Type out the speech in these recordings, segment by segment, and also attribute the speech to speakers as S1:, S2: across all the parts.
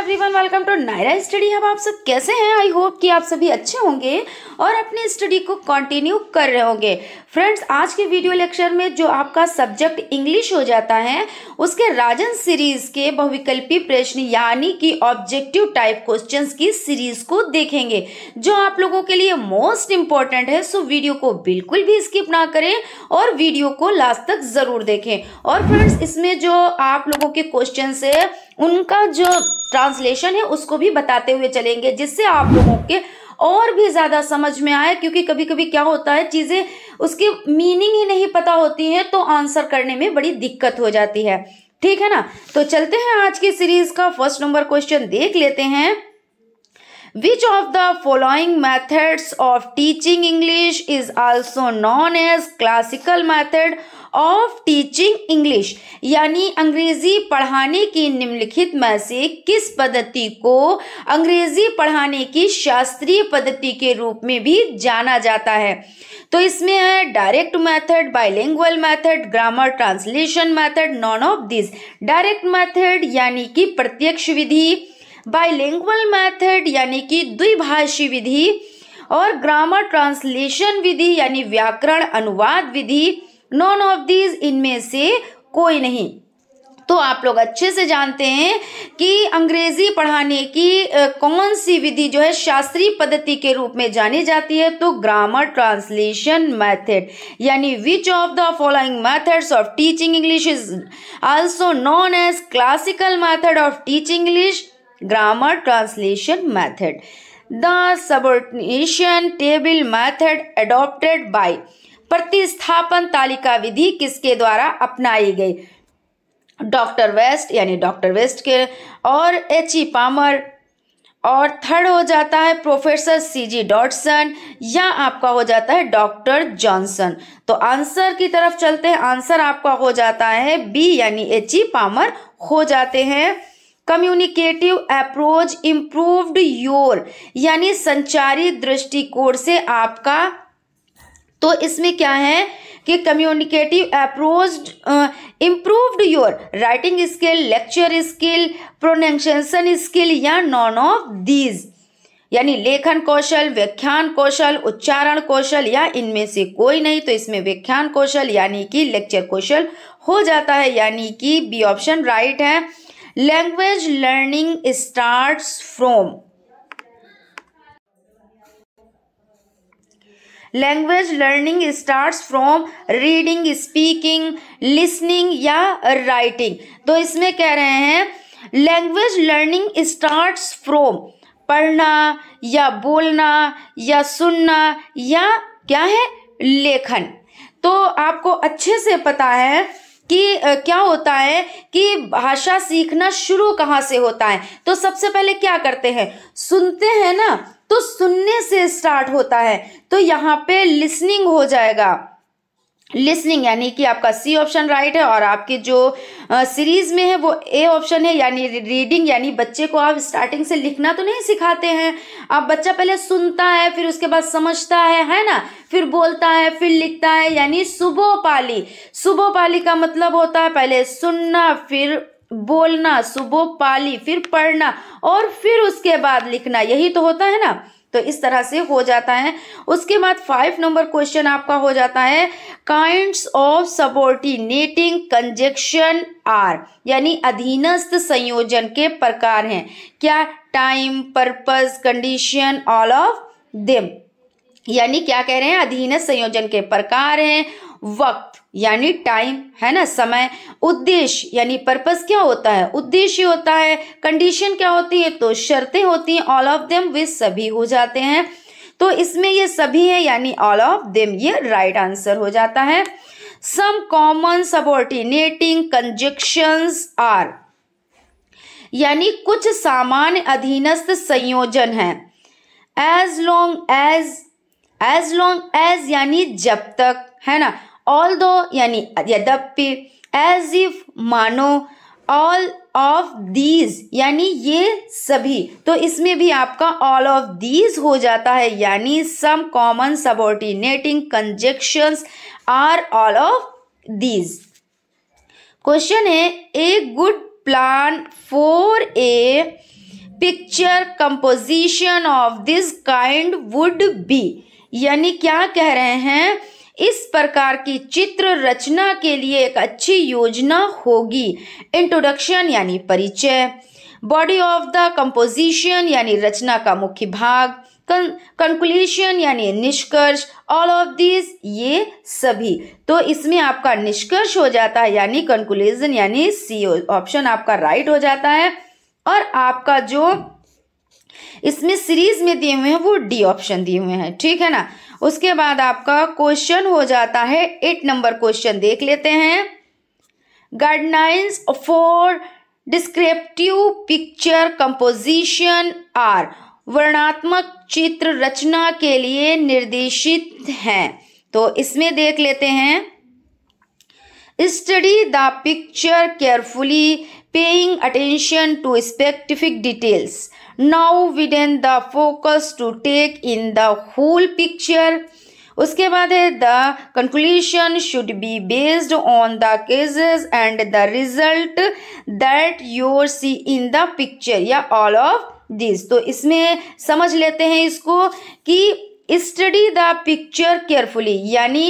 S1: Everyone welcome to Naira study हम आप सब कैसे हैं आई होप कि आप सभी अच्छे होंगे और अपनी स्टडी को कंटिन्यू कर रहे होंगे फ्रेंड्स आज के वीडियो लेक्चर में जो आपका सब्जेक्ट इंग्लिश हो जाता है उसके राजन सीरीज के बहुविकल्पी प्रश्न यानी कि ऑब्जेक्टिव टाइप क्वेश्चन की सीरीज को देखेंगे जो आप लोगों के लिए मोस्ट इम्पॉर्टेंट है सो वीडियो को बिल्कुल भी स्किप ना करें और वीडियो को लास्ट तक जरूर देखें और फ्रेंड्स इसमें जो आप लोगों के क्वेश्चन है उनका जो ट्रांसलेशन है उसको भी बताते हुए चलेंगे जिससे आप लोगों के और भी ज़्यादा समझ में आए क्योंकि कभी कभी क्या होता है चीज़ें उसकी मीनिंग ही नहीं पता होती है तो आंसर करने में बड़ी दिक्कत हो जाती है ठीक है ना तो चलते हैं आज की सीरीज का फर्स्ट नंबर क्वेश्चन देख लेते हैं which of the following methods of teaching English is also known as classical method of teaching English यानी अंग्रेजी पढ़ाने की निम्नलिखित में से किस पद्धति को अंग्रेजी पढ़ाने की शास्त्रीय पद्धति के रूप में भी जाना जाता है तो इसमें है direct method bilingual method grammar translation method none of this direct method यानी कि प्रत्यक्ष विधि बाइलिंगुअल मेथड यानी कि द्विभाषी विधि और ग्रामर ट्रांसलेशन विधि यानी व्याकरण अनुवाद विधि नॉन ऑफ दीज इनमें से कोई नहीं तो आप लोग अच्छे से जानते हैं कि अंग्रेजी पढ़ाने की कौन सी विधि जो है शास्त्रीय पद्धति के रूप में जानी जाती है तो ग्रामर ट्रांसलेशन मेथड यानी which of the following methods of teaching English is also known as classical method of teaching English grammar translation method the subordination table method adopted by प्रतिस्थापन तालिका विधि किसके द्वारा अपनाई गई डॉक्टर वेस्ट यानी doctor West के और एच ई पामर और थर्ड हो जाता है प्रोफेसर सी जी डॉटसन या आपका हो जाता है डॉक्टर जॉनसन तो आंसर की तरफ चलते हैं आंसर आपका हो जाता है बी यानी एच ई पामर हो जाते हैं कम्युनिकेटिव अप्रोच इम्प्रूव्ड योर यानी संचारी दृष्टिकोण से आपका तो इसमें क्या है कि communicative approach improved your writing skill lecture skill pronunciation skill या नॉन ऑफ दीज यानी लेखन कौशल व्याख्यान कौशल उच्चारण कौशल या इनमें से कोई नहीं तो इसमें व्याख्यान कौशल यानी कि लेक्चर कौशल हो जाता है यानी कि बी ऑप्शन राइट है language learning starts from language learning starts from reading speaking listening या राइटिंग तो इसमें कह रहे हैं लैंग्वेज लर्निंग स्टार्ट्स फ्रॉम पढ़ना या बोलना या सुनना या क्या है लेखन तो आपको अच्छे से पता है कि क्या होता है कि भाषा सीखना शुरू कहाँ से होता है तो सबसे पहले क्या करते हैं सुनते हैं ना तो सुनने से स्टार्ट होता है तो यहाँ पे लिसनिंग हो जाएगा लिसनिंग यानी कि आपका सी ऑप्शन राइट है और आपके जो सीरीज में है वो ए ऑप्शन है यानी रीडिंग यानी बच्चे को आप स्टार्टिंग से लिखना तो नहीं सिखाते हैं आप बच्चा पहले सुनता है फिर उसके बाद समझता है है ना फिर बोलता है फिर लिखता है यानी सुबह पाली सुबह पाली का मतलब होता है पहले सुनना फिर बोलना पाली फिर पढ़ना और फिर उसके बाद लिखना यही तो होता है ना तो इस तरह से हो जाता है उसके बाद फाइव नंबर क्वेश्चन आपका हो जाता है kinds of subordinating conjunction are यानी अधीनस्थ संयोजन के प्रकार हैं क्या time purpose condition all of them यानी क्या कह रहे हैं अधीनस्थ संयोजन के प्रकार हैं वक्त यानी टाइम है ना समय उद्देश्य यानी पर्पस क्या होता है उद्देश्य होता है कंडीशन क्या होती है तो शर्तें होती हैं ऑल ऑफ देम वे सभी हो जाते हैं तो इसमें ये सभी है यानी ऑल ऑफ देम ये राइट right आंसर हो जाता है some common subordinating conjunction are यानी कुछ सामान्य अधीनस्थ संयोजन है as long as as long as यानी जब तक है ना ऑल दो यानी यद्यपि एज इफ मानो ऑल ऑफ दीज यानी ये सभी तो इसमें भी आपका ऑल ऑफ दीज हो जाता है यानी some common subordinating conjunctions are all of these question है a good plan for a picture composition of this kind would be यानी क्या कह रहे हैं इस प्रकार की चित्र रचना के लिए एक अच्छी योजना होगी इंट्रोडक्शन यानी परिचय बॉडी ऑफ द कंपोजिशन यानी रचना का मुख्य भाग कंक्लूशन यानी निष्कर्ष ऑल ऑफ दिस ये सभी तो इसमें आपका निष्कर्ष हो जाता है यानी कंक्लूजन यानी सी ऑप्शन आपका राइट हो जाता है और आपका जो इसमें सीरीज में दिए हुए हैं वो डी ऑप्शन दिए हुए हैं ठीक है ना उसके बाद आपका क्वेश्चन हो जाता है एट नंबर क्वेश्चन देख लेते हैं guidelines for descriptive picture composition are वर्णात्मक चित्र रचना के लिए निर्देशित हैं तो इसमें देख लेते हैं study the picture carefully paying attention to specific details now widen the focus to take in the whole picture उसके बाद है the conclusion should be based on the cases and the result that your see in the picture या all of this तो इसमें समझ लेते हैं इसको कि स्टडी द पिक्चर केयरफुली यानी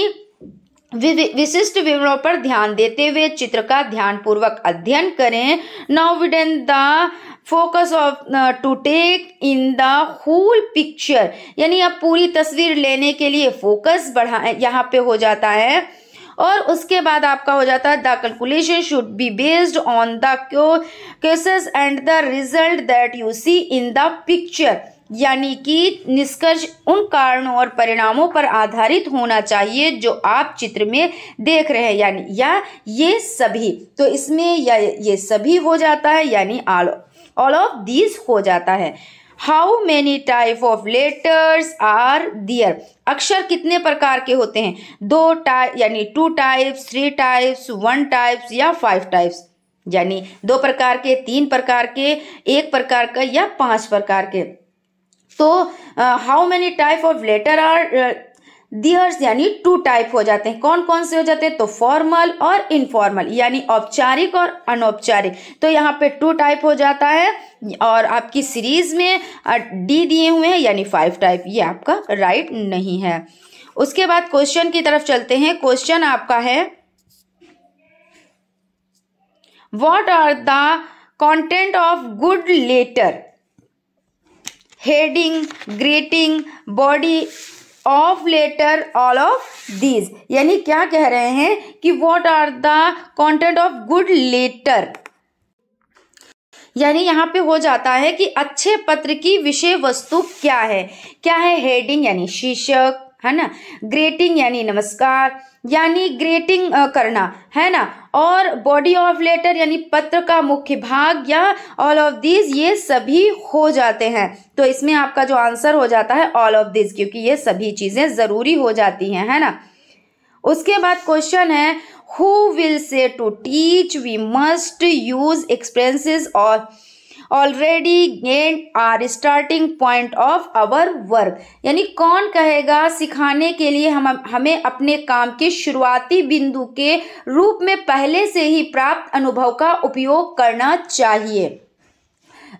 S1: विशिष्ट विवरणों पर ध्यान देते हुए चित्र का ध्यानपूर्वक अध्ययन करें now widen the focus of to take in the whole picture यानी आप पूरी तस्वीर लेने के लिए फोकस बढ़ा यहाँ पे हो जाता है और उसके बाद आपका हो जाता है the calculation should be based on the cases and the result that you see in the picture यानी कि निष्कर्ष उन कारणों और परिणामों पर आधारित होना चाहिए जो आप चित्र में देख रहे हैं यानी या ये सभी तो इसमें या ये सभी हो जाता है यानी आलो ऑल ऑफ दीज हो जाता है how many type of letters are there अक्षर कितने प्रकार के होते हैं दो टाइप यानी two types three types one types या फाइव टाइप्स यानी दो प्रकार के तीन प्रकार के एक प्रकार का या पांच प्रकार के तो how many type of letter are there's यानी टू टाइप हो जाते हैं कौन कौन से हो जाते हैं तो फॉर्मल और इनफॉर्मल यानी औपचारिक और अनौपचारिक तो यहाँ पे टू टाइप हो जाता है और आपकी सीरीज में डी दिए हुए हैं यानी फाइव टाइप ये आपका राइट नहीं है उसके बाद क्वेश्चन की तरफ चलते हैं क्वेश्चन आपका है what are the content of good letter heading greeting body of letter all of these यानी क्या कह रहे हैं कि what are the content of good letter यानी यहाँ पे हो जाता है कि अच्छे पत्र की विषय वस्तु क्या है क्या है हेडिंग यानी शीर्षक है ना ग्रेटिंग यानी नमस्कार यानी ग्रेटिंग करना है ना और बॉडी ऑफ लेटर यानी पत्र का मुख्य भाग या ऑल ऑफ दिस ये सभी हो जाते हैं तो इसमें आपका जो आंसर हो जाता है ऑल ऑफ दिस क्योंकि ये सभी चीज़ें ज़रूरी हो जाती हैं है ना उसके बाद क्वेश्चन है who will say to teach we must use experiences और already gained are starting point of our work यानी कौन कहेगा सिखाने के लिए हम हमें अपने काम के शुरुआती बिंदु के रूप में पहले से ही प्राप्त अनुभव का उपयोग करना चाहिए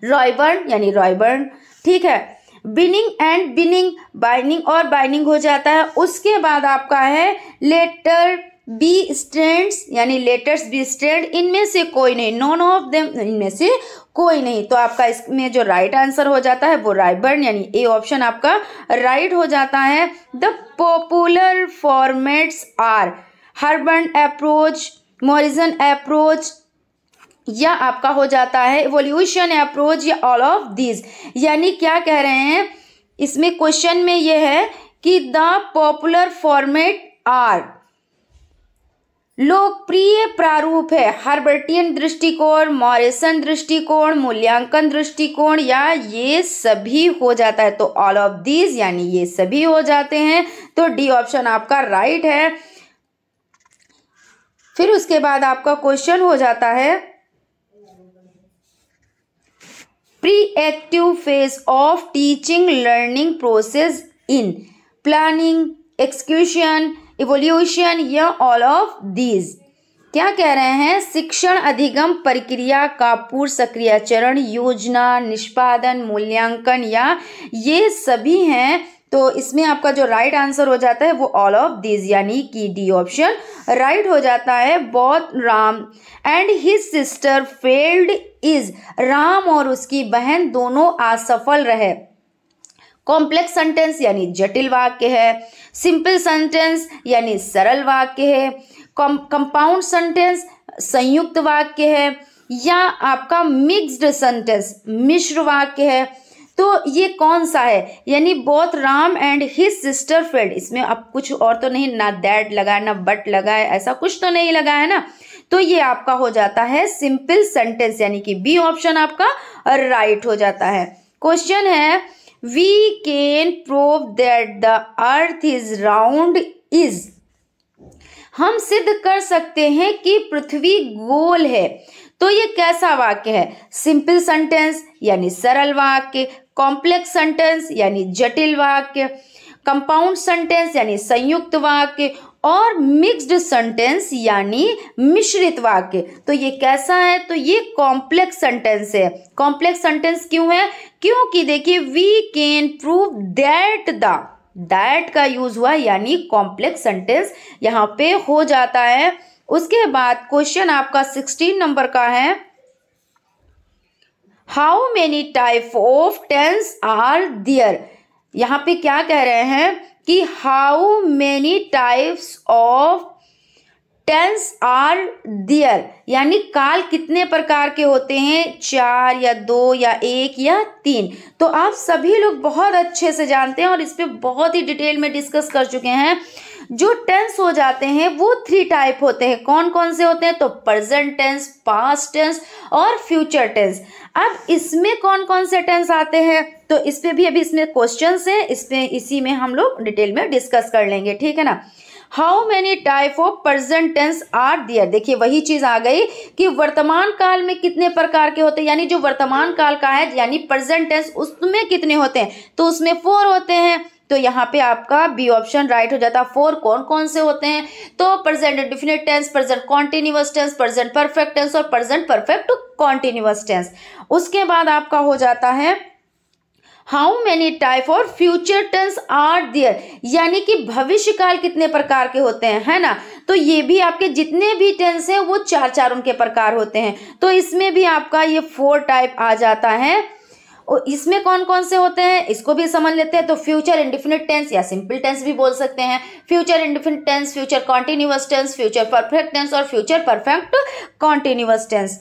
S1: रॉयबर्न यानी रॉयबर्न ठीक है बिनिंग एंड बिनिंग बाइनिंग और बाइनिंग हो जाता है उसके बाद आपका है लेटर बी स्टैंड यानी लेटर्स बी स्टैंड इनमें से कोई नहीं नॉन ऑफ देम इनमें से कोई नहीं तो आपका इसमें जो राइट right आंसर हो जाता है वो राइबर्न यानी ए ऑप्शन आपका राइट right हो जाता है the popular formats are Herbartian approach Morrison approach या आपका हो जाता है वोल्यूशन अप्रोच या ऑल ऑफ दीज यानी क्या कह रहे हैं इसमें क्वेश्चन में यह है कि द पॉपुलर फॉर्मेट आर लोकप्रिय प्रारूप है हर्बर्टियन दृष्टिकोण मॉरिसन दृष्टिकोण मूल्यांकन दृष्टिकोण या ये सभी हो जाता है तो ऑल ऑफ दीज यानी ये सभी हो जाते हैं तो डी ऑप्शन आपका राइट है फिर उसके बाद आपका क्वेश्चन हो जाता है pre active phase of teaching learning process in planning execution evaluation या ऑल ऑफ दीज क्या कह रहे हैं शिक्षण अधिगम प्रक्रिया का पूर्व सक्रिय चरण योजना निष्पादन मूल्यांकन या ये सभी हैं तो इसमें आपका जो राइट आंसर हो जाता है वो ऑल ऑफ दिस यानी कि डी ऑप्शन राइट हो जाता है both Ram and his sister failed is Ram और उसकी बहन दोनों असफल रहे कॉम्प्लेक्स सेंटेंस यानी जटिल वाक्य है सिंपल सेंटेंस यानी सरल वाक्य है कंपाउंड सेंटेंस संयुक्त वाक्य है या आपका मिक्स्ड सेंटेंस मिश्र वाक्य है तो ये कौन सा है यानी both Ram and his sister friend इसमें अब कुछ और तो नहीं ना दैट लगा ना बट लगा है ऐसा कुछ तो नहीं लगा है ना तो ये आपका हो जाता है सिंपल सेंटेंस यानी कि बी ऑप्शन आपका राइट हो जाता है क्वेश्चन है we can prove that the earth is round is हम सिद्ध कर सकते हैं कि पृथ्वी गोल है तो ये कैसा वाक्य है सिंपल सेंटेंस यानी सरल वाक्य कॉम्प्लेक्स सेंटेंस यानी जटिल वाक्य कंपाउंड सेंटेंस यानी संयुक्त वाक्य और मिक्स्ड सेंटेंस यानी मिश्रित वाक्य तो ये कैसा है तो ये कॉम्प्लेक्स सेंटेंस है कॉम्प्लेक्स सेंटेंस क्यों है क्योंकि देखिए we can prove that the that का यूज हुआ यानी कॉम्प्लेक्स सेंटेंस यहाँ पे हो जाता है उसके बाद क्वेश्चन आपका सिक्सटीन नंबर का है how many type of tense are there यहाँ पे क्या कह रहे हैं कि how many types of tense are there यानी काल कितने प्रकार के होते हैं चार या दो या एक या तीन तो आप सभी लोग बहुत अच्छे से जानते हैं और इस पर बहुत ही डिटेल में डिस्कस कर चुके हैं जो टेंस हो जाते हैं वो थ्री टाइप होते हैं कौन कौन से होते हैं तो प्रेजेंट टेंस पास्ट टेंस और फ्यूचर टेंस अब इसमें कौन कौन से टेंस आते हैं तो इस पर भी अभी इसमें क्वेश्चन हैं इस पर इसी में हम लोग डिटेल में डिस्कस कर लेंगे ठीक है ना how many type of present tense are there देखिए वही चीज आ गई कि वर्तमान काल में कितने प्रकार के होते हैं यानी जो वर्तमान काल का है यानी प्रजेंट टेंस उसमें कितने होते हैं तो उसमें फोर होते हैं तो यहाँ पे आपका बी ऑप्शन राइट हो जाता है फोर कौन कौन से होते हैं तो present definite tense present continuous tense present perfect tense और प्रेजेंट परफेक्ट कॉन्टिन्यूस टेंस उसके बाद आपका हो जाता है हाउ मैनी टाइप और फ्यूचर टेंस आर दियर यानी कि भविष्य काल कितने प्रकार के होते हैं है ना तो ये भी आपके जितने भी टेंस हैं वो चार चार उनके प्रकार होते हैं तो इसमें भी आपका ये फोर टाइप आ जाता है और इसमें कौन कौन से होते हैं इसको भी समझ लेते हैं तो फ्यूचर इंडिफिनिट टेंस या सिंपल टेंस भी बोल सकते हैं future indefinite tense future continuous tense future perfect tense और फ्यूचर परफेक्ट कॉन्टिन्यूस टेंस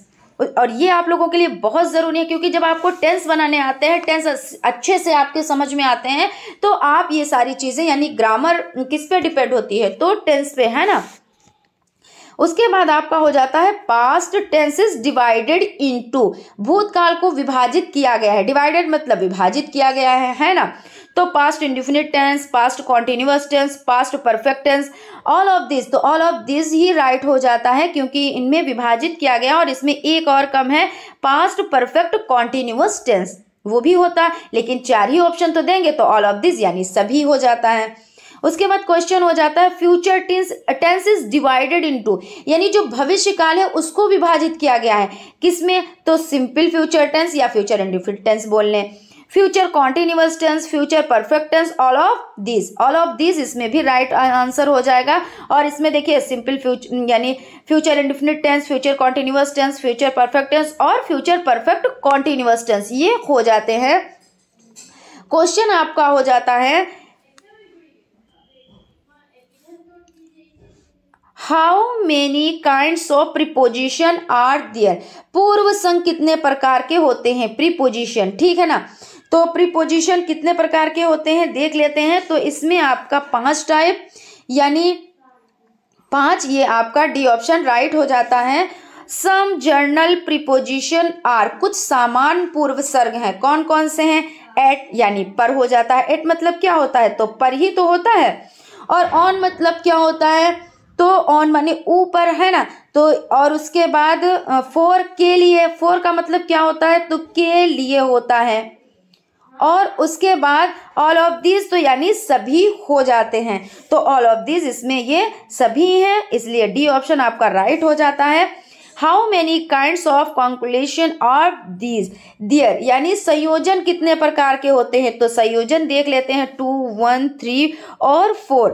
S1: और ये आप लोगों के लिए बहुत ज़रूरी है क्योंकि जब आपको टेंस बनाने आते हैं टेंस अच्छे से आपके समझ में आते हैं तो आप ये सारी चीज़ें यानी ग्रामर किस पे डिपेंड होती है तो टेंस पे है ना उसके बाद आपका हो जाता है पास्ट टेंसेस डिवाइडेड इनटू भूतकाल को विभाजित किया गया है डिवाइडेड मतलब विभाजित किया गया है है ना तो past indefinite tense past continuous tense past perfect tense all of this तो ऑल ऑफ दिस ही राइट right हो जाता है क्योंकि इनमें विभाजित किया गया और इसमें एक और कम है पास्ट परफेक्ट कॉन्टिन्यूस टेंस वो भी होता है लेकिन चार ही ऑप्शन तो देंगे तो ऑल ऑफ दिस यानी सभी हो जाता है उसके बाद क्वेश्चन हो जाता है future tense tense is divided into यानी जो भविष्य काल है उसको विभाजित किया गया है किसमें तो सिंपल फ्यूचर टेंस या फ्यूचर इंडिफिट टेंस बोल लें future continuous tense future perfect tense all of this all of this इसमें भी राइट right आंसर हो जाएगा और इसमें देखिए सिंपल फ्यूचर यानी future indefinite tense future continuous tense future perfect tense और फ्यूचर परफेक्ट कॉन्टिन्यूस टेंस ये हो जाते हैं क्वेश्चन आपका हो जाता है how many kind of preposition are there पूर्व संघ कितने प्रकार के होते हैं प्रिपोजिशन ठीक है ना तो प्रीपोजिशन कितने प्रकार के होते हैं देख लेते हैं तो इसमें आपका पांच टाइप यानी पांच ये आपका डी ऑप्शन राइट हो जाता है सम जर्नल प्रीपोजिशन आर कुछ सामान पूर्व सर्ग हैं कौन कौन से हैं एट यानी पर हो जाता है एट मतलब क्या होता है तो पर ही तो होता है और ऑन मतलब क्या होता है तो ऑन माने ऊपर है ना तो और उसके बाद फोर के लिए फोर का मतलब क्या होता है तो के लिए होता है और उसके बाद ऑल ऑफ दीज तो यानी सभी हो जाते हैं तो ऑल ऑफ दीज इसमें ये सभी हैं इसलिए डी ऑप्शन आपका राइट हो जाता है how many kind of conjunction of these there यानी संयोजन कितने प्रकार के होते हैं तो संयोजन देख लेते हैं टू वन थ्री और फोर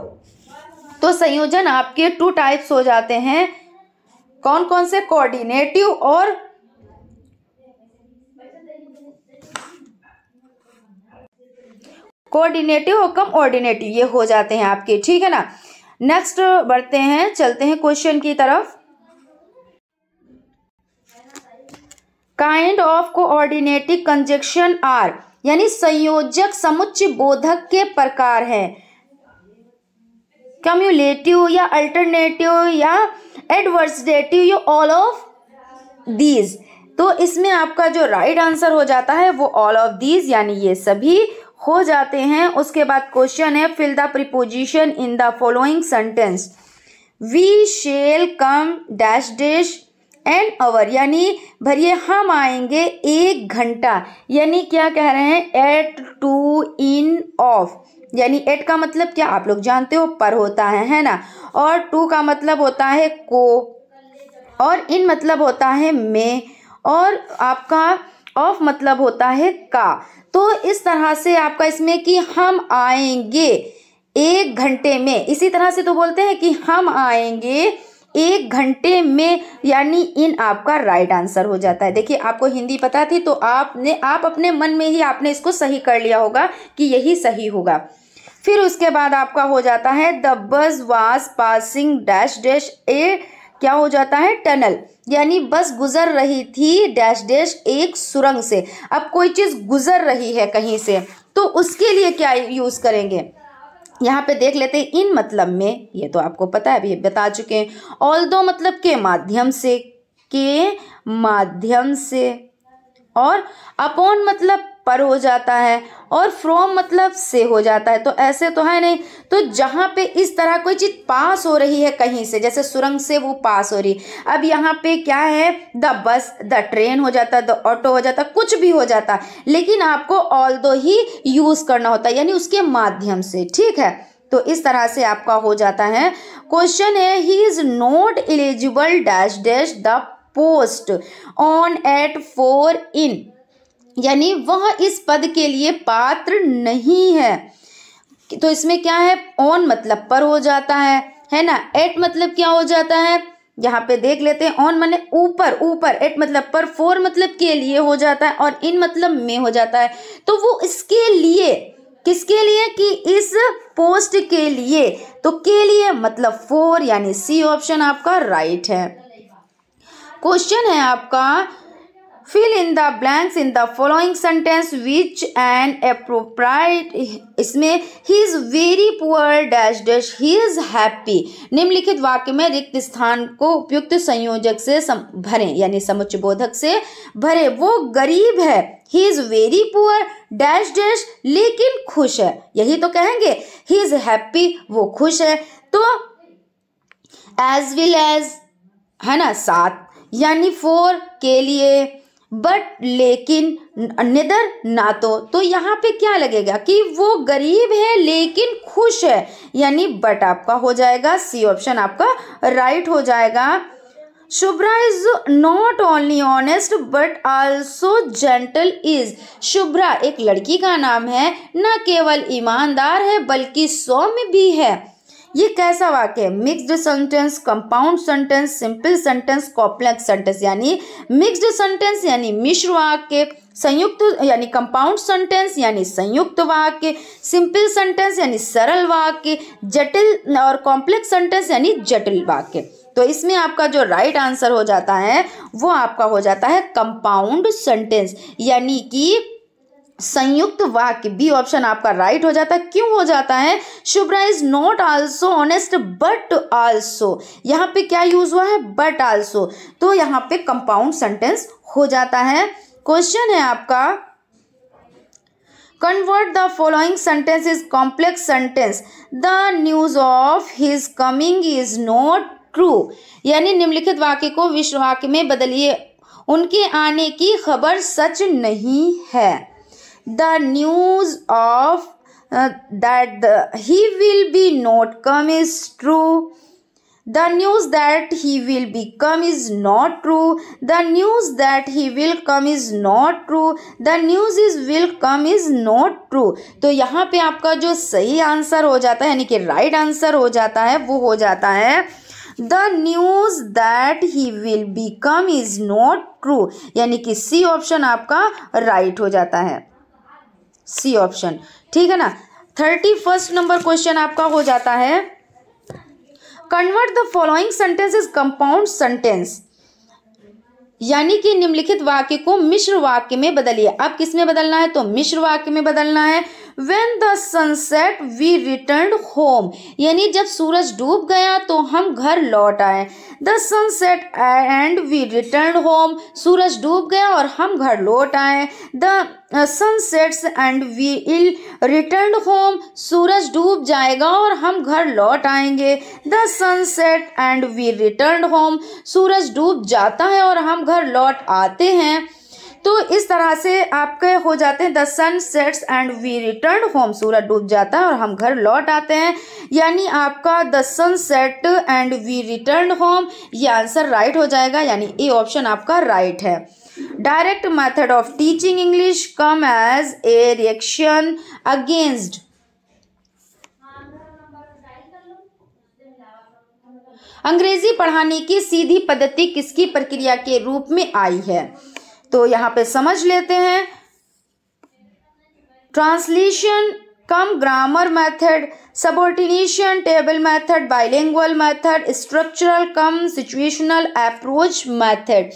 S1: तो संयोजन आपके टू टाइप्स हो जाते हैं कौन कौन से कोऑर्डिनेटिव और कोऑर्डिनेटिव और कम ऑर्डिनेटिव ये हो जाते हैं आपके ठीक है ना नेक्स्ट बढ़ते हैं चलते हैं क्वेश्चन की तरफ kind of coordinative conjunction are यानी संयोजक समुच्च बोधक के प्रकार है कम्युलेटिव या अल्टरनेटिव या adversative you all of these तो इसमें आपका जो राइट right आंसर हो जाता है वो ऑल ऑफ दीज यानी ये सभी हो जाते हैं उसके बाद क्वेश्चन है fill the preposition in the following sentence we shall come dash dash an hour यानी भरिए हम आएंगे एक घंटा यानी क्या कह रहे हैं एट टू इन ऑफ यानी एट का मतलब क्या आप लोग जानते हो पर होता है है ना और टू का मतलब होता है को और इन मतलब होता है मे और आपका ऑफ मतलब होता है का तो इस तरह से आपका इसमें कि हम आएंगे एक घंटे में इसी तरह से तो बोलते हैं कि हम आएंगे एक घंटे में यानी इन आपका राइट आंसर हो जाता है देखिए आपको हिंदी पता थी तो आपने आप अपने मन में ही आपने इसको सही कर लिया होगा कि यही सही होगा फिर उसके बाद आपका हो जाता है द बस वास पासिंग डैश डैश ए क्या हो जाता है टनल यानी बस गुजर रही थी डैश डैश एक सुरंग से अब कोई चीज़ गुजर रही है कहीं से तो उसके लिए क्या यूज़ करेंगे यहाँ पे देख लेते हैं इन मतलब में ये तो आपको पता है अभी बता चुके हैं ऑल दो मतलब के माध्यम से के माध्यम से और अपॉन मतलब पर हो जाता है और फ्रॉम मतलब से हो जाता है तो ऐसे तो है नहीं तो जहाँ पे इस तरह कोई चीज़ पास हो रही है कहीं से जैसे सुरंग से वो पास हो रही अब यहाँ पे क्या है द बस द ट्रेन हो जाता द ऑटो हो जाता कुछ भी हो जाता लेकिन आपको ऑल दो ही यूज़ करना होता है यानी उसके माध्यम से ठीक है तो इस तरह से आपका हो जाता है क्वेश्चन है he is not eligible dash dash the post on at for in यानी वह इस पद के लिए पात्र नहीं है तो इसमें क्या है ऑन मतलब पर हो जाता है है ना एट मतलब क्या हो जाता है यहाँ पे देख लेते हैं ऑन माने ऊपर ऊपर एट मतलब पर फोर मतलब के लिए हो जाता है और इन मतलब में हो जाता है तो वो इसके लिए किसके लिए कि इस पोस्ट के लिए तो के लिए मतलब फोर यानी सी ऑप्शन आपका राइट है क्वेश्चन है आपका fill in the blanks in the following sentence which and appropriate इसमें he is very poor dash dash he is happy निम्नलिखित वाक्य में रिक्त स्थान को उपयुक्त संयोजक से सम, भरें यानी बोधक से भरे वो गरीब है he is very poor dash dash लेकिन खुश है यही तो कहेंगे ही इज़ हैप्पी वो खुश है तो एज विल एज है ना सात यानी फोर के लिए बट लेकिन निदर ना तो तो यहाँ पे क्या लगेगा कि वो गरीब है लेकिन खुश है यानी बट आपका हो जाएगा सी ऑप्शन आपका राइट हो जाएगा Shubhra is not only honest but also gentle is Shubhra एक लड़की का नाम है ना केवल ईमानदार है बल्कि सौम्य भी है ये कैसा वाक्य है mixed sentence compound sentence simple sentence complex sentence यानी मिक्सड सेंटेंस यानी मिश्र वाक्य संयुक्त यानी कंपाउंड सेंटेंस यानी संयुक्त वाक्य सिंपल सेंटेंस यानी सरल वाक्य जटिल और कॉम्प्लेक्स सेंटेंस यानी जटिल वाक्य तो इसमें आपका जो राइट right आंसर हो जाता है वो आपका हो जाता है कंपाउंड सेंटेंस यानी कि संयुक्त वाक्य बी ऑप्शन आपका राइट हो जाता है क्यों हो जाता है Shubhra is not also honest but also यहाँ पे क्या यूज हुआ है बट आल्सो तो यहाँ पे कंपाउंड सेंटेंस हो जाता है क्वेश्चन है आपका convert the following sentence is complex sentence the news of his coming is not true यानी निम्नलिखित वाक्य को विश्व वाक्य में बदलिए उनके आने की खबर सच नहीं है the news of uh, that the, he will be not come is true the news that he will become is not true the news that he will come is not true the news is will come is not true तो यहाँ पे आपका जो सही answer हो जाता है यानी कि राइट आंसर हो जाता है वो हो जाता है the news that he will become is not true यानी कि सी ऑप्शन आपका राइट right हो जाता है सी ऑप्शन ठीक है ना थर्टी फर्स्ट नंबर क्वेश्चन आपका हो जाता है convert the following sentence is compound sentence यानी कि निम्नलिखित वाक्य को मिश्र वाक्य में बदलिए अब किस में बदलना है तो मिश्र वाक्य में बदलना है when the sunset we return home यानी जब सूरज डूब गया तो हम घर लौट आए the sunset and we return home सूरज डूब गया और हम घर लौट आए the sunsets and we will return home सूरज डूब जाएगा और हम घर लौट आएंगे the sunset and we return home सूरज डूब जाता है और हम घर लौट आते हैं तो इस तरह से आपके हो जाते हैं the sun sets and we return home सूरज डूब जाता है और हम घर लौट आते हैं यानी आपका the sun set and we return home ये आंसर राइट हो जाएगा यानी ए ऑप्शन आपका राइट है direct method of teaching English come as a reaction against अंग्रेजी पढ़ाने की सीधी पद्धति किसकी प्रक्रिया के रूप में आई है तो यहाँ पे समझ लेते हैं translation cum grammar method substitution table method bilingual method structural cum situational approach method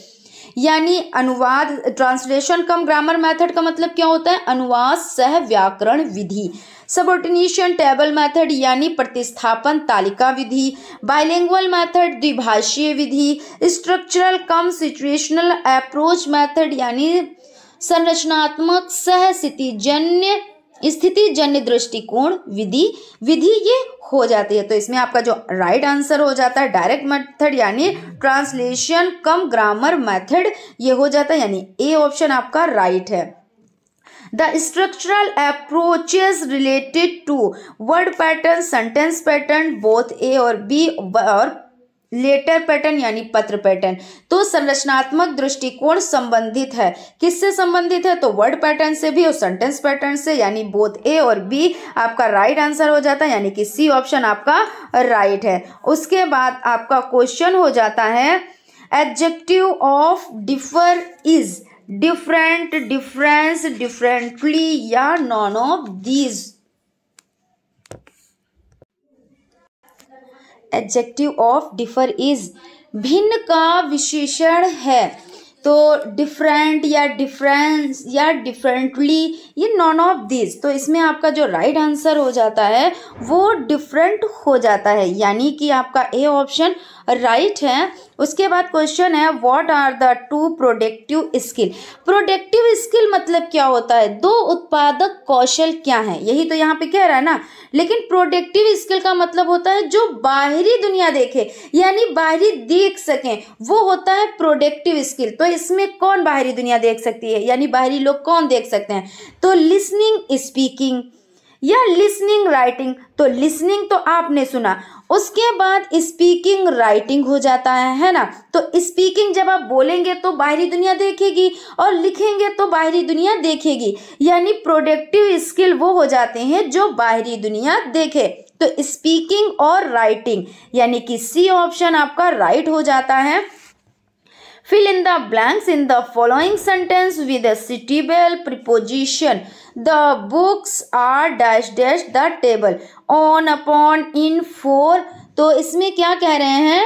S1: यानी अनुवाद ट्रांसलेशन कम ग्रामर मेथड का मतलब क्या होता है अनुवाद सह व्याकरण विधि सबोर्डिनेशन टेबल मेथड यानी प्रतिस्थापन तालिका विधि बाइलिंगुअल मेथड द्विभाषीय विधि structural cum situational approach method यानी संरचनात्मक सह जन्य स्थिति जन्य दृष्टिकोण विधि विधि ये हो जाती है तो इसमें आपका जो राइट आंसर हो जाता है डायरेक्ट मेथड यानी ट्रांसलेशन कम ग्रामर मेथड ये हो जाता है यानी ए ऑप्शन आपका राइट है the structural approaches related to word pattern sentence pattern both A और बी और लेटर पैटर्न यानी पत्र पैटर्न तो संरचनात्मक दृष्टिकोण संबंधित है किससे संबंधित है तो वर्ड पैटर्न से भी और सेंटेंस पैटर्न से यानी बोथ ए और बी आपका राइट right आंसर हो जाता है यानी कि सी ऑप्शन आपका राइट right है उसके बाद आपका क्वेश्चन हो जाता है adjective of differ is different difference differently या none of these adjective of differ is भिन्न का विशेषण है तो डिफरेंट या डिफरेंस या डिफरेंटली ये नॉन ऑफ दिस तो इसमें आपका जो राइट right आंसर हो जाता है वो डिफरेंट हो जाता है यानी कि आपका ए ऑप्शन राइट है उसके बाद क्वेश्चन है what are the two productive skill productive skill मतलब क्या होता है दो उत्पादक कौशल क्या है यही तो यहाँ पे कह रहा है ना लेकिन प्रोडक्टिव स्किल का मतलब होता है जो बाहरी दुनिया देखे यानी बाहरी देख सकें वो होता है प्रोडक्टिव स्किल तो इसमें कौन बाहरी दुनिया देख सकती है यानी बाहरी लोग कौन देख सकते हैं तो लिसनिंग स्पीकिंग या लिसनिंग राइटिंग तो लिसनिंग तो आपने सुना उसके बाद स्पीकिंग राइटिंग हो जाता है है ना तो स्पीकिंग जब आप बोलेंगे तो बाहरी दुनिया देखेगी और लिखेंगे तो बाहरी दुनिया देखेगी यानी प्रोडक्टिव स्किल वो हो जाते हैं जो बाहरी दुनिया देखे तो स्पीकिंग और राइटिंग यानी कि सी ऑप्शन आपका राइट हो जाता है Fill in the blanks in the following sentence with a suitable preposition. The books are dash dash the table. On upon in for तो इसमें क्या कह रहे हैं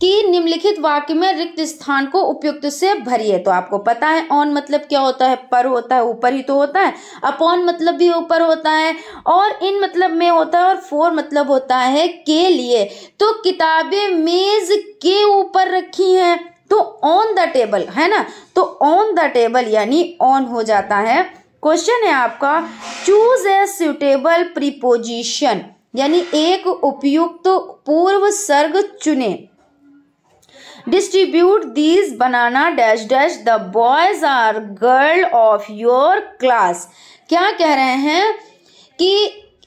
S1: कि निम्नलिखित वाक्य में रिक्त स्थान को उपयुक्त से भरिए तो आपको पता है ऑन मतलब क्या होता है पर होता है ऊपर ही तो होता है अपॉन मतलब भी ऊपर होता है और इन मतलब में होता है और फोर मतलब होता है के लिए तो किताबें मेज के ऊपर रखी हैं तो ऑन द टेबल है ना तो ऑन द टेबल यानी ऑन हो जाता है क्वेश्चन है आपका चूज ए सुटेबल प्रीपोजिशन यानी एक उपयुक्त पूर्व सर्ग चुने distribute these banana dash dash the boys or girl of your class क्या कह रहे हैं कि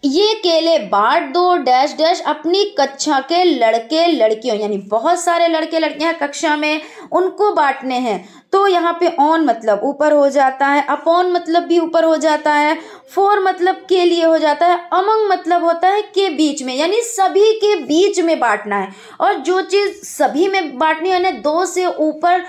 S1: ये केले बांट दो डैश डैश अपनी कक्षा के लड़के लड़कियों यानी बहुत सारे लड़के लड़कियां कक्षा में उनको बांटने हैं तो यहाँ पे ऑन मतलब ऊपर हो जाता है अपॉन मतलब भी ऊपर हो जाता है फोर मतलब के लिए हो जाता है अमंग मतलब होता है के बीच में यानी सभी के बीच में बांटना है और जो चीज़ सभी में बांटनी हो यानी दो से ऊपर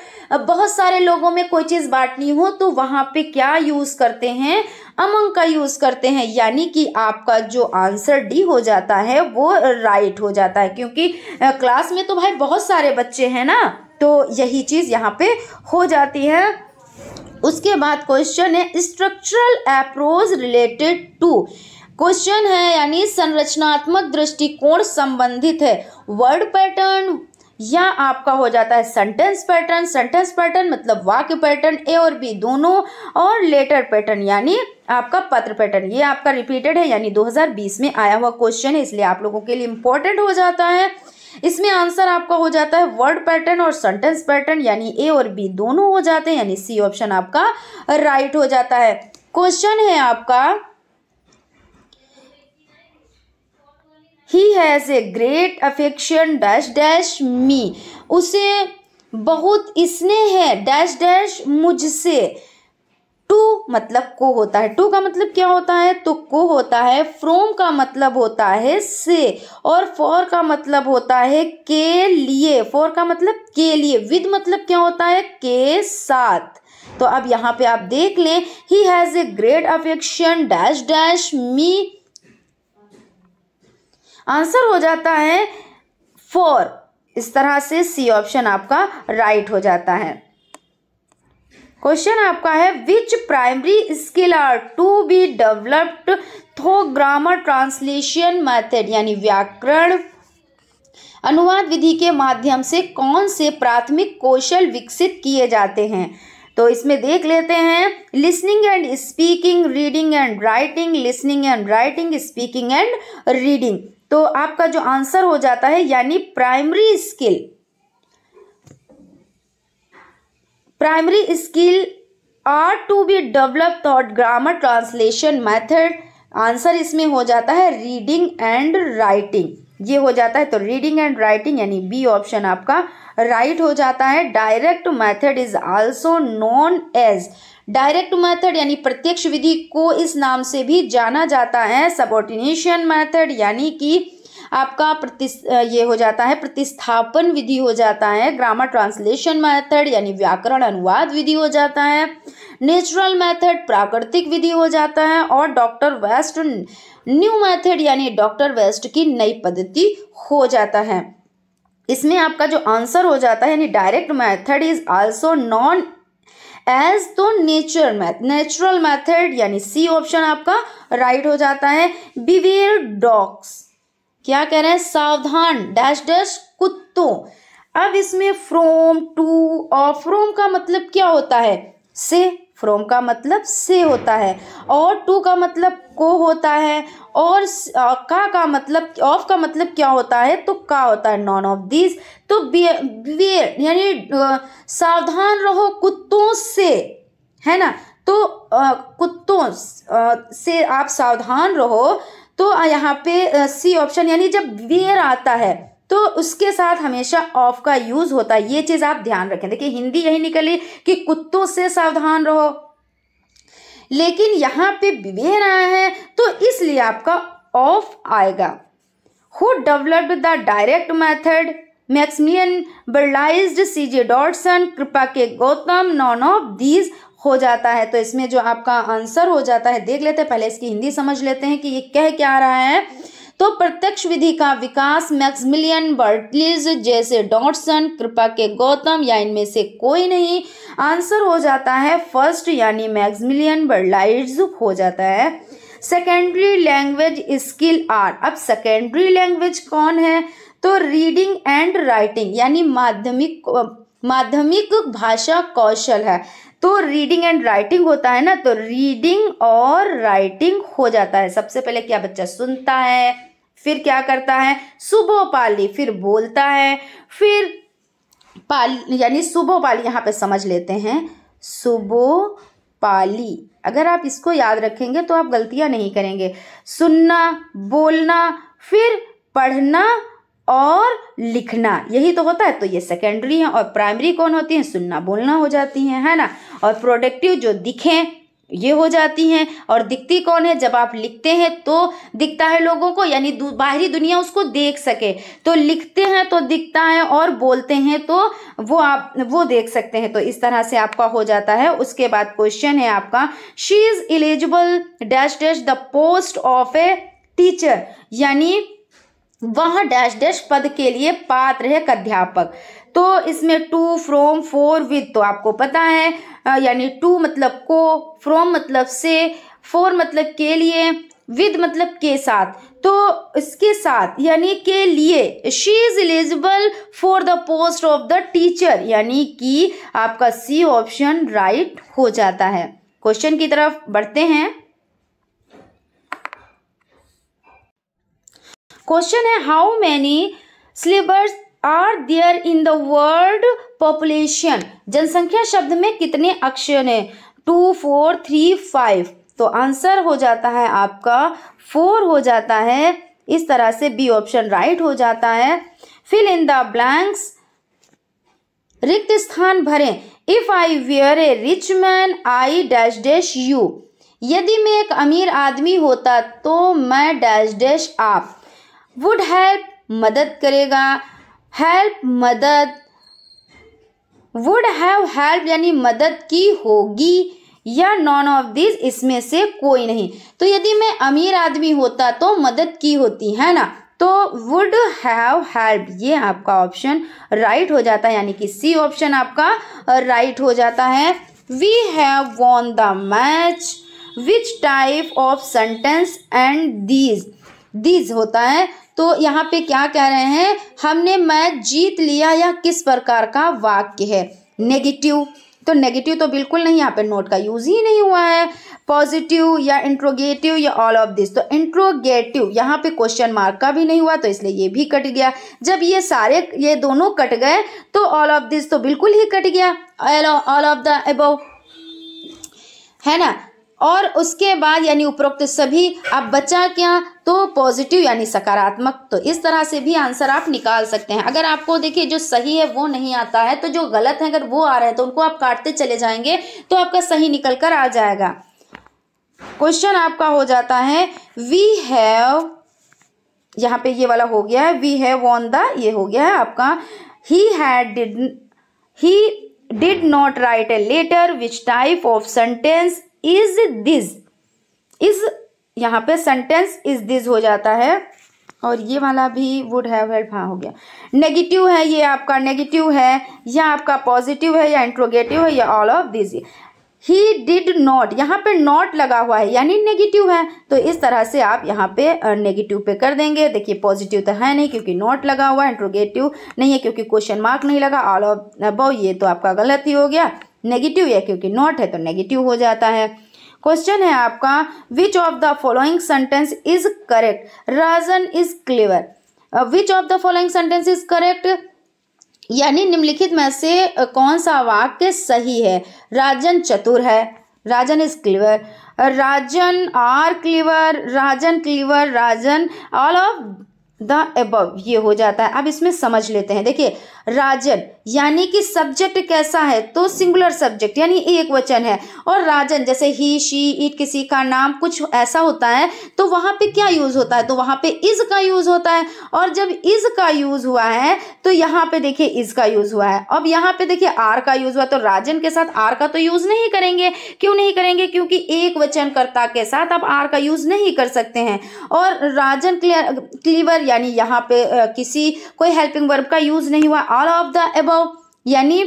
S1: बहुत सारे लोगों में कोई चीज़ बांटनी हो तो वहाँ पे क्या यूज़ करते हैं अमंग का यूज़ करते हैं यानी कि आपका जो आंसर डी हो जाता है वो राइट हो जाता है क्योंकि क्लास में तो भाई बहुत सारे बच्चे हैं ना तो यही चीज़ यहाँ पे हो जाती है उसके बाद क्वेश्चन है structural approach related to question है यानी संरचनात्मक दृष्टिकोण संबंधित है वर्ड पैटर्न या आपका हो जाता है सेंटेंस पैटर्न सेंटेंस पैटर्न मतलब वाक्य पैटर्न ए और बी दोनों और लेटर पैटर्न यानी आपका पत्र पैटर्न ये आपका रिपीटेड है यानी 2020 में आया हुआ क्वेश्चन है इसलिए आप लोगों के लिए इंपॉर्टेंट हो जाता है इसमें आंसर आपका हो जाता है वर्ड पैटर्न और सेंटेंस पैटर्न यानी ए और बी दोनों हो जाते हैं यानी सी ऑप्शन आपका राइट हो जाता है क्वेश्चन है आपका he has a great affection dash dash me उसे बहुत इसने है डैश डैश मुझसे टू मतलब को होता है टू का मतलब क्या होता है तो को होता है फ्रोम का मतलब होता है से और फॉर का मतलब होता है के लिए फॉर का मतलब के लिए विद मतलब क्या होता है के साथ तो अब यहाँ पे आप देख लें he has a great affection dash dash me answer हो जाता है फोर इस तरह से सी ऑप्शन आपका राइट हो जाता है क्वेश्चन आपका है which primary skill are to be developed through grammar translation method यानी व्याकरण अनुवाद विधि के माध्यम से कौन से प्राथमिक कौशल विकसित किए जाते हैं तो इसमें देख लेते हैं listening and speaking reading and writing listening and writing speaking and reading तो आपका जो आंसर हो जाता है यानी primary skill primary skill are to be develop thought grammar translation method answer इसमें हो जाता है रीडिंग एंड राइटिंग ये हो जाता है तो रीडिंग एंड राइटिंग यानी बी ऑप्शन आपका राइट हो जाता है direct method is also known as direct method यानी प्रत्यक्ष विधि को इस नाम से भी जाना जाता है सबोर्डिनेशन मेथड यानी कि आपका प्रति ये हो जाता है प्रतिस्थापन विधि हो जाता है ग्रामर ट्रांसलेशन मेथड यानी व्याकरण अनुवाद विधि हो जाता है नेचुरल मेथड प्राकृतिक विधि हो जाता है और डॉक्टर वेस्ट न्यू मेथड यानी डॉक्टर वेस्ट की नई पद्धति हो जाता है इसमें आपका जो आंसर हो जाता है यानी direct method is also known as तो नेचर मैथ नेचुरल मैथड यानी सी ऑप्शन आपका राइट right हो जाता है बिवेयर डॉग्स क्या कह रहे हैं सावधान डैश डैश कुत्तों अब इसमें फ्रोम टू और फ्रोम का मतलब क्या होता है से फ्रॉम का मतलब से होता है और टू का मतलब को होता है और का का मतलब ऑफ का मतलब क्या होता है तो का होता है नॉन ऑफ दिस तो बियर यानी सावधान रहो कुत्तों से है ना तो कुत्तों से आप सावधान रहो तो यहाँ पे सी ऑप्शन यानी जब वेयर आता है तो उसके साथ हमेशा ऑफ का यूज़ होता है ये चीज़ आप ध्यान रखें देखिए हिंदी यही निकली कि कुत्तों से सावधान रहो लेकिन यहां पे विवेन आया है तो इसलिए आपका ऑफ आएगा who developed the direct method Maximilian Berlitz C J Dodson Kripa K Gautam non of these हो जाता है तो इसमें जो आपका आंसर हो जाता है देख लेते हैं पहले इसकी हिंदी समझ लेते हैं कि ये कह क्या रहा है तो प्रत्यक्ष विधि का विकास मैक्समिलियन बर्टलिज जैसे डॉटसन कृपा के गौतम या इनमें से कोई नहीं आंसर हो जाता है फर्स्ट यानी मैक्समिलियन बर्डलाइज हो जाता है सेकेंडरी लैंग्वेज स्किल आर अब सेकेंडरी लैंग्वेज कौन है तो रीडिंग एंड राइटिंग यानी माध्यमिक माध्यमिक भाषा कौशल है तो रीडिंग एंड राइटिंग होता है ना तो रीडिंग और राइटिंग हो जाता है सबसे पहले क्या बच्चा सुनता है फिर क्या करता है सुबह पाली फिर बोलता है फिर पाल यानी पाली यहाँ पे समझ लेते हैं पाली अगर आप इसको याद रखेंगे तो आप गलतियाँ नहीं करेंगे सुनना बोलना फिर पढ़ना और लिखना यही तो होता है तो ये सेकेंडरी है और प्राइमरी कौन होती है सुनना बोलना हो जाती है है ना और प्रोडक्टिव जो दिखें ये हो जाती हैं और दिखती कौन है जब आप लिखते हैं तो दिखता है लोगों को यानी बाहरी दुनिया उसको देख सके तो लिखते हैं तो दिखता है और बोलते हैं तो वो आप वो देख सकते हैं तो इस तरह से आपका हो जाता है उसके बाद क्वेश्चन है आपका she is eligible dash dash the post of a teacher यानी वह डैश डैश पद के लिए पात्र है एक अध्यापक तो इसमें टू फ्रॉम फोर विद तो आपको पता है यानी टू मतलब को फ्रॉम मतलब से फोर मतलब के लिए विद मतलब के साथ तो इसके साथ यानी के लिए she is eligible for the post of the teacher यानी कि आपका सी ऑप्शन राइट हो जाता है क्वेश्चन की तरफ बढ़ते हैं क्वेश्चन है how many syllables are there in the world population जनसंख्या शब्द में कितने अक्षर हैं टू फोर थ्री फाइव तो आंसर हो जाता है आपका फोर हो जाता है इस तरह से बी ऑप्शन राइट हो जाता है फिल इन द ब्लैंक्स रिक्त स्थान भरें if I were a rich man I dash dash you यदि मैं एक अमीर आदमी होता तो मैं डैश डैश आप वुड हेल्प मदद करेगा हेल्प मदद वुड हैव हेल्प यानी मदद की होगी या नॉन ऑफ दिस इसमें से कोई नहीं तो यदि मैं अमीर आदमी होता तो मदद की होती है ना तो वुड हैव हेल्प ये आपका ऑप्शन राइट हो जाता है यानी कि सी ऑप्शन आपका राइट हो जाता है we have won the match which type of sentence and these these होता है तो यहाँ पे क्या कह रहे हैं हमने मैच जीत लिया या किस प्रकार का वाक्य है नेगेटिव तो नेगेटिव तो बिल्कुल नहीं यहाँ पे नोट का यूज ही नहीं हुआ है पॉजिटिव या इंट्रोगेटिव या ऑल ऑफ दिस तो इंट्रोगेटिव यहाँ पे क्वेश्चन मार्क का भी नहीं हुआ तो इसलिए ये भी कट गया जब ये सारे ये दोनों कट गए तो ऑल ऑफ दिस तो बिल्कुल ही कट गया ऑल ऑफ द अबव है ना और उसके बाद यानी उपरोक्त सभी अब बचा क्या तो पॉजिटिव यानी सकारात्मक तो इस तरह से भी आंसर आप निकाल सकते हैं अगर आपको देखिए जो सही है वो नहीं आता है तो जो गलत है अगर वो आ रहे हैं तो उनको आप काटते चले जाएंगे तो आपका सही निकल कर आ जाएगा क्वेश्चन आपका हो जाता है वी हैव यहाँ पे ये वाला हो गया है वी हैव ऑन द ये हो गया है आपका he had did he did not write a letter which type of sentence is this is यहाँ पे सेंटेंस इज दिस हो जाता है और ये वाला भी वुड हैव हेल्प हाँ हो गया नेगेटिव है ये आपका नेगेटिव है या आपका पॉजिटिव है या इंट्रोगेटिव है या all of this he did not यहाँ पे नॉट लगा हुआ है यानी नेगेटिव है तो इस तरह से आप यहाँ पे नेगेटिव पे कर देंगे देखिए पॉजिटिव तो है नहीं क्योंकि नॉट लगा हुआ है इंट्रोगेटिव नहीं है क्योंकि क्वेश्चन मार्क नहीं लगा ऑल ऑफ अब ये तो आपका गलत ही हो गया नेगेटिव या क्योंकि नॉट है तो नेगेटिव हो जाता है क्वेश्चन है आपका which of the following sentence is correct Rajan is clear which of the following sentence is correct यानी निम्नलिखित में से uh, कौन सा वाक्य सही है राजन चतुर है Rajan is clear uh, Rajan are clever Rajan clever Rajan all of the above ये हो जाता है अब इसमें समझ लेते हैं देखिए राजन यानी कि सब्जेक्ट कैसा है तो सिंगुलर सब्जेक्ट यानी एक वचन है और राजन जैसे ही शी इट किसी का नाम कुछ ऐसा होता है तो वहाँ पे क्या यूज़ होता है तो वहाँ पे इज़ का यूज़ होता है और जब इज़ का यूज़ हुआ है तो यहाँ पे देखिए इज़ का यूज़ हुआ है अब यहाँ पे देखिए आर का यूज़ हुआ तो राजन के साथ आर का तो यूज़ नहीं करेंगे क्यों नहीं करेंगे क्योंकि एक वचनकर्ता के साथ आप आर का यूज़ नहीं कर सकते हैं और राजन क्लियर क्लीवर यानी यहाँ पे किसी कोई हेल्पिंग वर्ब का यूज़ नहीं हुआ ऑल ऑफ द एबव यानी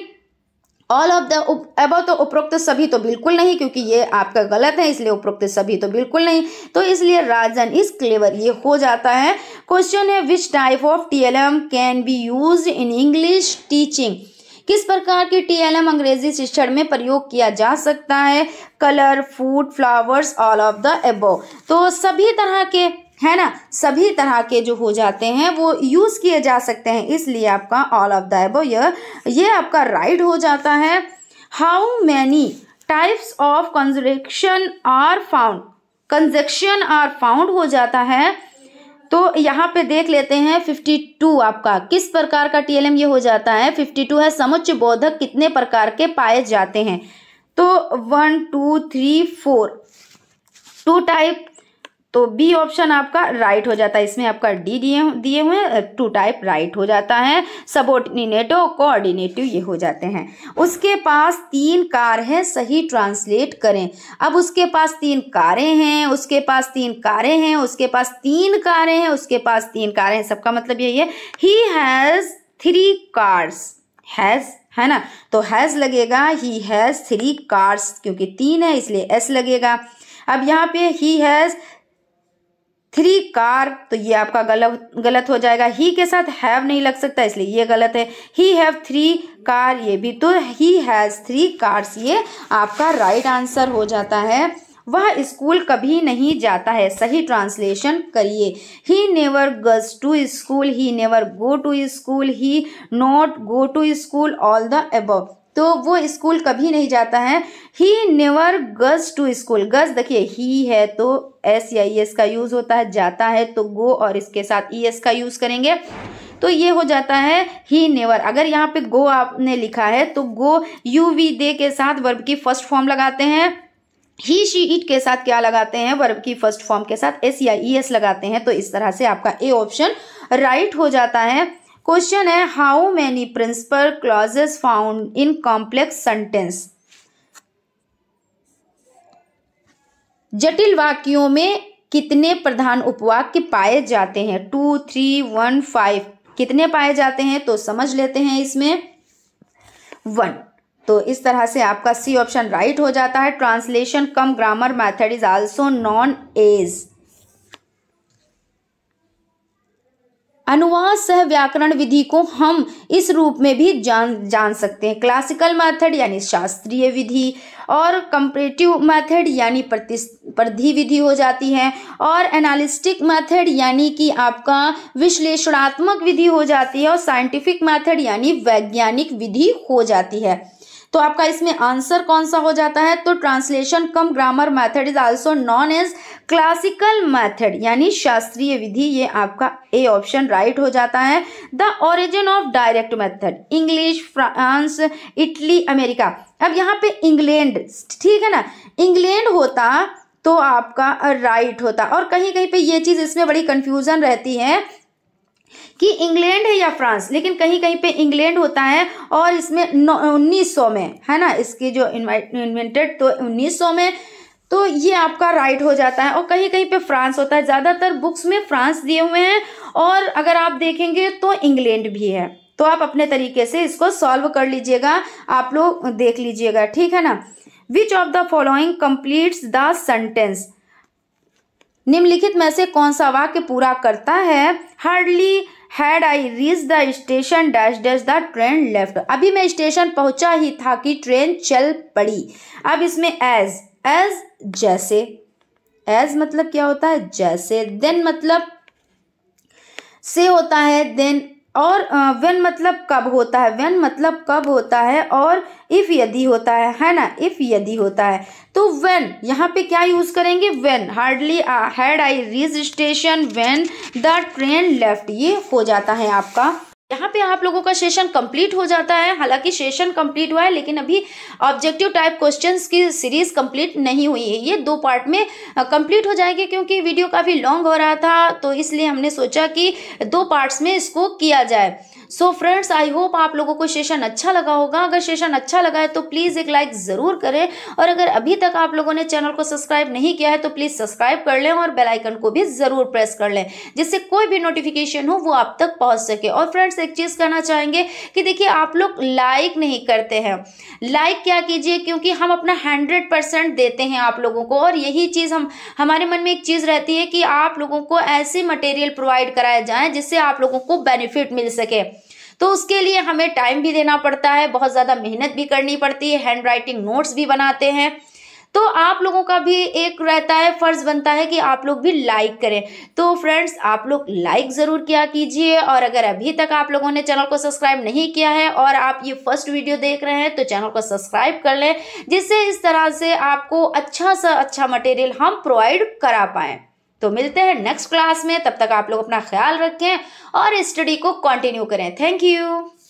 S1: ऑल ऑफ द अब तो उपरोक्त सभी तो बिल्कुल नहीं क्योंकि ये आपका गलत है इसलिए उपरोक्त सभी तो बिल्कुल नहीं तो इसलिए राजन इज क्लेवर ये हो जाता है क्वेश्चन है which type of T L M can be use in English teaching किस प्रकार की टी एल एम अंग्रेजी शिक्षण में प्रयोग किया जा सकता है colour food flowers all of the above तो सभी तरह के है ना सभी तरह के जो हो जाते हैं वो यूज़ किए जा सकते हैं इसलिए आपका ऑल ऑफ द एबो ये आपका राइट हो जाता है how many types of conjunction are found conjunction are found हो जाता है तो यहाँ पे देख लेते हैं 52 आपका किस प्रकार का टीएलएम ये हो जाता है 52 है समुच्च बोधक कितने प्रकार के पाए जाते हैं तो one two three four two type तो बी ऑप्शन आपका राइट हो जाता है इसमें आपका डी दिए दिए हुए टू टाइप राइट हो जाता है सबोर्डिनेटो कोऑर्डिनेटिव ये हो जाते हैं उसके पास तीन कार है सही ट्रांसलेट करें अब उसके पास तीन कारें हैं उसके पास तीन कारें हैं उसके पास तीन कारें हैं उसके पास तीन कारें हैं सबका मतलब यही है he has three cars has है ना तो हैज़ लगेगा ही हैज़ थ्री कार्स क्योंकि तीन है इसलिए एस लगेगा अब यहाँ पे ही हैज़ थ्री कार तो ये आपका गलत गलत हो जाएगा ही के साथ हैव नहीं लग सकता इसलिए ये गलत है ही हैव थ्री कार ये भी तो ही हैज़ थ्री कार्स ये आपका राइट right आंसर हो जाता है वह स्कूल कभी नहीं जाता है सही ट्रांसलेशन करिए he never goes to school he never go to school he not go to school all the above तो वो स्कूल कभी नहीं जाता है he never goes to school goes देखिए ही है तो एस या ई e एस का यूज़ होता है जाता है तो गो और इसके साथ ई e एस का यूज़ करेंगे तो ये हो जाता है ही नेवर अगर यहाँ पे गो आपने लिखा है तो गो यू वी दे के साथ वर्ब की फर्स्ट फॉर्म लगाते हैं ही शी इट के साथ क्या लगाते हैं वर्ब की फर्स्ट फॉर्म के साथ एस या ई e एस लगाते हैं तो इस तरह से आपका ए ऑप्शन राइट हो जाता है क्वेश्चन है how many principal clauses found in complex sentence जटिल वाक्यों में कितने प्रधान उपवाक्य पाए जाते हैं टू थ्री वन फाइव कितने पाए जाते हैं तो समझ लेते हैं इसमें वन तो इस तरह से आपका सी ऑप्शन राइट हो जाता है translation cum grammar method is also known as अनुवाद सह व्याकरण विधि को हम इस रूप में भी जान जान सकते हैं क्लासिकल मेथड यानी शास्त्रीय विधि और कंपरेटिव मेथड यानी प्रतिस्पर्धि विधि हो जाती है और एनालिस्टिक मेथड यानी कि आपका विश्लेषणात्मक विधि हो जाती है और साइंटिफिक मेथड यानी वैज्ञानिक विधि हो जाती है तो आपका इसमें आंसर कौन सा हो जाता है तो translation cum grammar method is also known as classical method यानी शास्त्रीय विधि ये आपका ए ऑप्शन राइट हो जाता है the origin of direct method English France Italy America अब यहाँ पे इंग्लैंड ठीक है ना इंग्लैंड होता तो आपका राइट होता और कहीं कहीं पे ये चीज़ इसमें बड़ी कन्फ्यूज़न रहती है कि इंग्लैंड है या फ्रांस लेकिन कहीं कहीं पे इंग्लैंड होता है और इसमें उन्नीस सौ में है ना इसकी जो इन्वेंटेड तो उन्नीस सौ में तो ये आपका राइट हो जाता है और कहीं कहीं पे फ्रांस होता है ज़्यादातर बुक्स में फ्रांस दिए हुए हैं और अगर आप देखेंगे तो इंग्लैंड भी है तो आप अपने तरीके से इसको सॉल्व कर लीजिएगा आप लोग देख लीजिएगा ठीक है ना which of the following completes the sentence निम्नलिखित में से कौन सा वाक्य पूरा करता है hardly had I reach the station dash dash the train left अभी मैं स्टेशन पहुंचा ही था कि ट्रेन चल पड़ी अब इसमें एज एज जैसे एज मतलब क्या होता है जैसे देन मतलब से होता है देन और वेन मतलब कब होता है वेन मतलब कब होता है और इफ़ यदि होता है है ना इफ़ यदि होता है तो वेन यहाँ पे क्या यूज़ करेंगे when hardly had I reach station when the train left ये हो जाता है आपका यहाँ पे आप लोगों का सेशन कंप्लीट हो जाता है हालांकि सेशन कंप्लीट हुआ है लेकिन अभी ऑब्जेक्टिव टाइप क्वेश्चंस की सीरीज कंप्लीट नहीं हुई है ये दो पार्ट में कंप्लीट हो जाएगी क्योंकि वीडियो काफ़ी लॉन्ग हो रहा था तो इसलिए हमने सोचा कि दो पार्ट्स में इसको किया जाए सो फ्रेंड्स आई होप आप लोगों को सेशन अच्छा लगा होगा अगर सेशन अच्छा लगा है तो प्लीज़ एक लाइक ज़रूर करें और अगर अभी तक आप लोगों ने चैनल को सब्सक्राइब नहीं किया है तो प्लीज़ सब्सक्राइब कर लें और बेलाइकन को भी ज़रूर प्रेस कर लें जिससे कोई भी नोटिफिकेशन हो वो आप तक पहुँच सके और फ्रेंड्स से एक चीज़ करना चाहेंगे कि देखिए आप लोग लाइक नहीं करते हैं लाइक क्या कीजिए क्योंकि हम अपना हंड्रेड परसेंट देते हैं आप लोगों को और यही चीज़ हम हमारे मन में एक चीज़ रहती है कि आप लोगों को ऐसे मटेरियल प्रोवाइड कराया जाए जिससे आप लोगों को बेनिफिट मिल सके तो उसके लिए हमें टाइम भी देना पड़ता है बहुत ज़्यादा मेहनत भी करनी पड़ती है हैंड राइटिंग नोट्स भी बनाते हैं तो आप लोगों का भी एक रहता है फ़र्ज़ बनता है कि आप लोग भी लाइक करें तो फ्रेंड्स आप लोग लाइक ज़रूर किया कीजिए और अगर अभी तक आप लोगों ने चैनल को सब्सक्राइब नहीं किया है और आप ये फर्स्ट वीडियो देख रहे हैं तो चैनल को सब्सक्राइब कर लें जिससे इस तरह से आपको अच्छा सा अच्छा मटेरियल हम प्रोवाइड करा पाएँ तो मिलते हैं नेक्स्ट क्लास में तब तक आप लोग अपना ख्याल रखें और स्टडी को कंटिन्यू करें थैंक यू